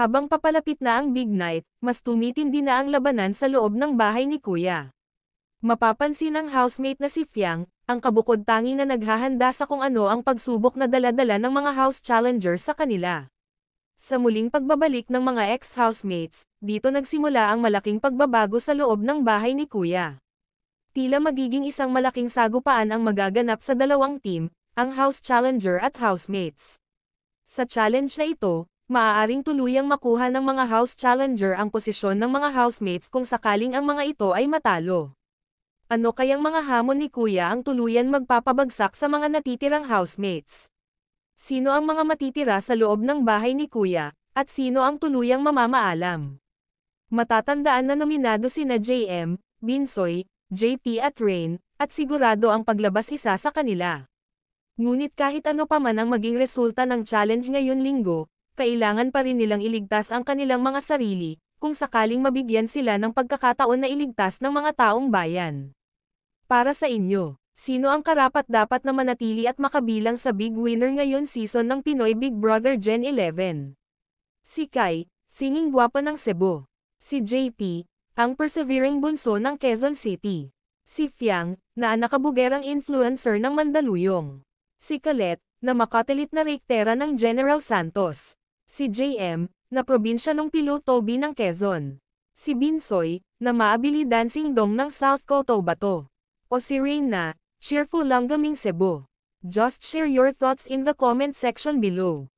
Habang papalapit na ang big night, mas tumitindi na ang labanan sa loob ng bahay ni Kuya. Mapapansin ng housemate na si Fiang, ang kabukod-tangi na naghahanda sa kung ano ang pagsubok na daladala ng mga house challenger sa kanila. Sa muling pagbabalik ng mga ex-housemates, dito nagsimula ang malaking pagbabago sa loob ng bahay ni Kuya. Tila magiging isang malaking sagupaan ang magaganap sa dalawang team, ang house challenger at housemates. Sa challenge na ito, maaaring tuluyang makuha ng mga house challenger ang posisyon ng mga housemates kung sakaling ang mga ito ay matalo. Ano kayang mga hamon ni kuya ang tuluyan magpapabagsak sa mga natitirang housemates? Sino ang mga matitira sa loob ng bahay ni kuya, at sino ang tuluyang mamamaalam? Matatandaan na nominado sina JM, Binsoy, JP at Rain, at sigurado ang paglabas isa sa kanila. Ngunit kahit ano pa man ang maging resulta ng challenge ngayon linggo, kailangan pa rin nilang iligtas ang kanilang mga sarili, kung sakaling mabigyan sila ng pagkakataon na iligtas ng mga taong bayan. Para sa inyo, sino ang karapat dapat na manatili at makabilang sa big winner ngayon season ng Pinoy Big Brother Gen 11? Si Kai, singing gwapo ng Cebu. Si JP, ang persevering bunso ng Quezon City. Si Fiang, na anakabugerang influencer ng Mandaluyong. Si Kalet, na makatilit na rektera ng General Santos. Si JM, na probinsya ng Pilotobi ng Quezon. Si Binsoy, na maabili dancing dong ng South Cotabato. O si Reyna, cheerful lang gaming Cebu. Just share your thoughts in the comment section below.